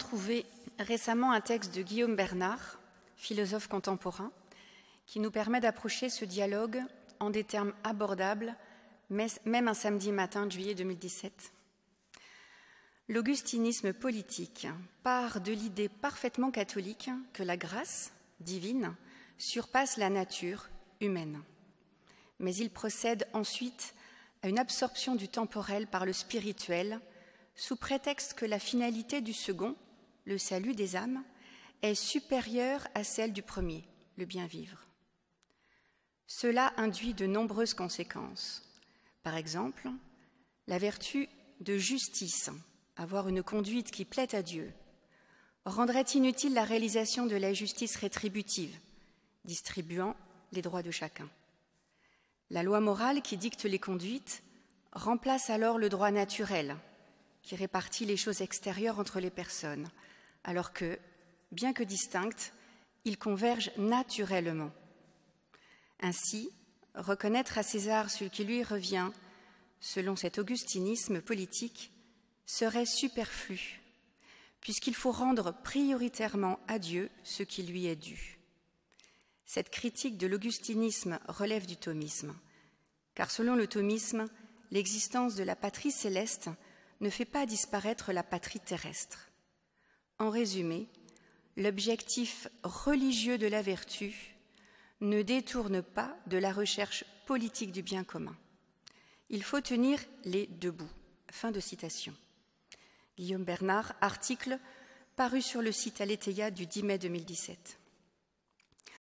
trouvé récemment un texte de Guillaume Bernard, philosophe contemporain, qui nous permet d'approcher ce dialogue en des termes abordables, même un samedi matin de juillet 2017. L'augustinisme politique part de l'idée parfaitement catholique que la grâce divine surpasse la nature humaine. Mais il procède ensuite à une absorption du temporel par le spirituel, sous prétexte que la finalité du second le salut des âmes, est supérieur à celle du premier, le bien vivre. Cela induit de nombreuses conséquences. Par exemple, la vertu de justice, avoir une conduite qui plaît à Dieu, rendrait inutile la réalisation de la justice rétributive, distribuant les droits de chacun. La loi morale qui dicte les conduites remplace alors le droit naturel, qui répartit les choses extérieures entre les personnes, alors que, bien que distinctes, ils convergent naturellement. Ainsi, reconnaître à César ce qui lui revient, selon cet augustinisme politique, serait superflu, puisqu'il faut rendre prioritairement à Dieu ce qui lui est dû. Cette critique de l'augustinisme relève du thomisme, car selon le thomisme, l'existence de la patrie céleste ne fait pas disparaître la patrie terrestre. En résumé, l'objectif religieux de la vertu ne détourne pas de la recherche politique du bien commun. Il faut tenir les deux bouts. Fin de citation. Guillaume Bernard, article paru sur le site Aletheia du 10 mai 2017.